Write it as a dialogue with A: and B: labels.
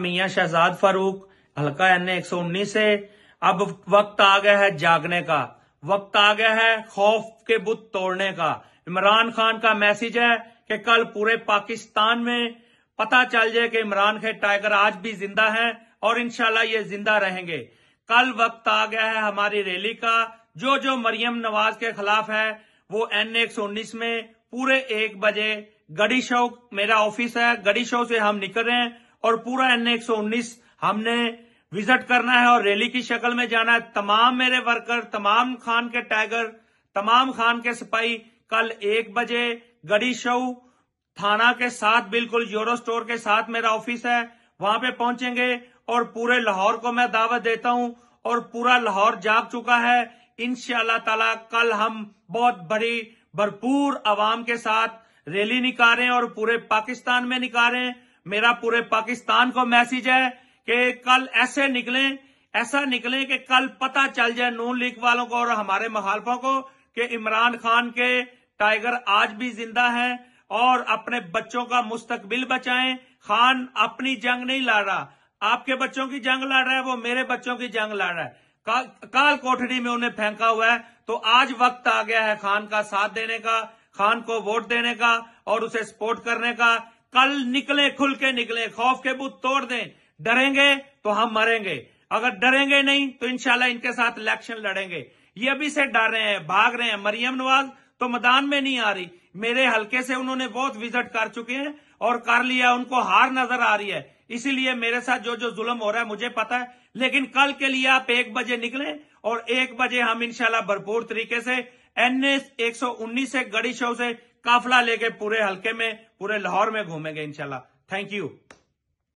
A: मियाँ शहजाद फारूक हल्का एन एक सौ उन्नीस से अब वक्त आ गया है जागने का वक्त आ गया है खौफ के बुत तोड़ने का इमरान खान का मैसेज है कि कल पूरे पाकिस्तान में पता चल जाए कि इमरान खे टाइगर आज भी जिंदा हैं और इनशाला ये जिंदा रहेंगे कल वक्त आ गया है हमारी रैली का जो जो मरियम नवाज के खिलाफ है वो एन एक सौ उन्नीस में पूरे एक बजे गड़ी शो मेरा ऑफिस है गड़ी शो से हम निकल रहे हैं और पूरा एन हमने विजिट करना है और रैली की शक्ल में जाना है तमाम मेरे वर्कर तमाम खान के टाइगर तमाम खान के सिपाही कल एक बजे गड़ी शव थाना के साथ बिल्कुल यूरो स्टोर के साथ मेरा ऑफिस है वहां पे पहुंचेंगे और पूरे लाहौर को मैं दावत देता हूं और पूरा लाहौर जाग चुका है इनशाला ताला कल हम बहुत बड़ी भरपूर आवाम के साथ रैली निकालें और पूरे पाकिस्तान में निकालें मेरा पूरे पाकिस्तान को मैसेज है कि कल ऐसे निकले ऐसा निकले कि कल पता चल जाए नून लीग वालों को और हमारे महालफों को कि इमरान खान के टाइगर आज भी जिंदा है और अपने बच्चों का मुस्तकबिल बचाएं खान अपनी जंग नहीं लड़ रहा आपके बच्चों की जंग लड़ रहा है वो मेरे बच्चों की जंग लड़ रहा है का, काल कोठरी में उन्हें फेंका हुआ है तो आज वक्त आ गया है खान का साथ देने का खान को वोट देने का और उसे सपोर्ट करने का कल निकले खुल के निकले खौफ के बुत तोड़ दें डरेंगे तो हम मरेंगे अगर डरेंगे नहीं तो इनशाला इनके साथ इलेक्शन लड़ेंगे ये अभी से डर रहे हैं भाग रहे हैं मरियम नवाज तो मैदान में नहीं आ रही मेरे हल्के से उन्होंने बहुत विजिट कर चुके हैं और कर लिया उनको हार नजर आ रही है इसीलिए मेरे साथ जो जो जुल्म हो रहा है मुझे पता है लेकिन कल के लिए आप एक बजे निकले और एक बजे हम इनशाला भरपूर तरीके से एन एस एक सौ उन्नीस से गड़ी शो से काफिला लेके पूरे हल्के में पूरे लाहौर में घूमेंगे इंशाल्लाह थैंक यू